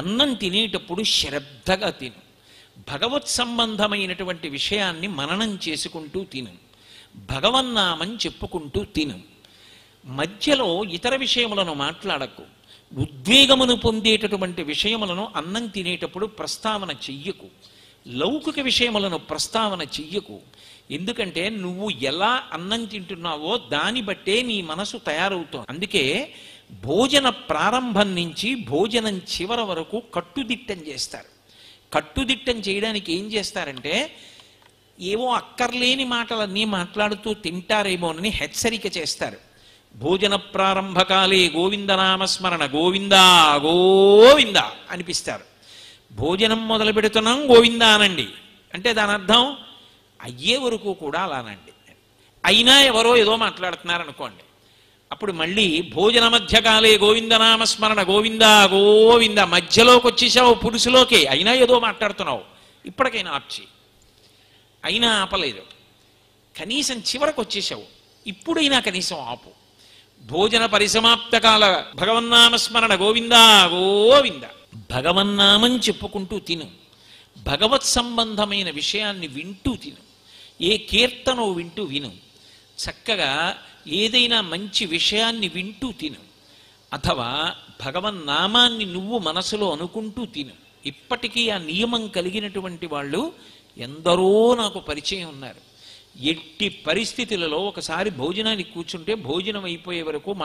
అన్నం తినేటప్పుడు శ్రద్ధగా తిను భగవత్ సంబంధమైనటువంటి విషయాన్ని మననం చేసుకుంటూ తిను భగవన్నామని చెప్పుకుంటూ తిను మధ్యలో ఇతర విషయములను మాట్లాడకు ఉద్వేగమును పొందేటటువంటి విషయములను అన్నం తినేటప్పుడు ప్రస్తావన చెయ్యకు లౌకిక విషయములను ప్రస్తావన చెయ్యకు ఎందుకంటే నువ్వు ఎలా అన్నం తింటున్నావో దాన్ని బట్టే నీ మనసు తయారవుతుంది అందుకే భోజన ప్రారంభం నుంచి భోజనం చివర వరకు కట్టుదిట్టం చేస్తారు కట్టుదిట్టం చేయడానికి ఏం చేస్తారంటే ఏవో అక్కర్లేని మాటలన్నీ మాట్లాడుతూ తింటారేమోనని హెచ్చరిక చేస్తారు భోజన ప్రారంభకాలే గోవిందనామస్మరణ గోవిందా గోవింద అనిపిస్తారు భోజనం మొదలు పెడుతున్నాం గోవింద అనండి అంటే దాని అర్థం అయ్యే వరకు కూడా అలానండి అయినా ఎవరో ఏదో మాట్లాడుతున్నారనుకోండి అప్పుడు మళ్ళీ భోజన మధ్యకాలే గోవిందనామస్మరణ గోవిందా గోవింద మధ్యలోకి వచ్చేసావు పురుషులోకే అయినా ఏదో మాట్లాడుతున్నావు ఇప్పటికైనా ఆప్చి అయినా ఆపలేదు కనీసం చివరకు వచ్చేసావు ఇప్పుడైనా కనీసం ఆపు భోజన పరిసమాప్తకాల భగవన్నామస్మరణ గోవిందా గోవింద భగవన్నామం చెప్పుకుంటూ తిను భగవత్ సంబంధమైన విషయాన్ని వింటూ తిను ఏ కీర్తనో వింటూ విను చక్కగా ఏదైనా మంచి విషయాన్ని వింటూ తిను అథవా భగవన్నామాన్ని నువ్వు మనసులో అనుకుంటూ తిను ఇప్పటికీ ఆ నియమం కలిగినటువంటి వాళ్ళు ఎందరో నాకు పరిచయం ఉన్నారు ఎట్టి పరిస్థితులలో ఒకసారి భోజనానికి కూర్చుంటే భోజనం అయిపోయే వరకు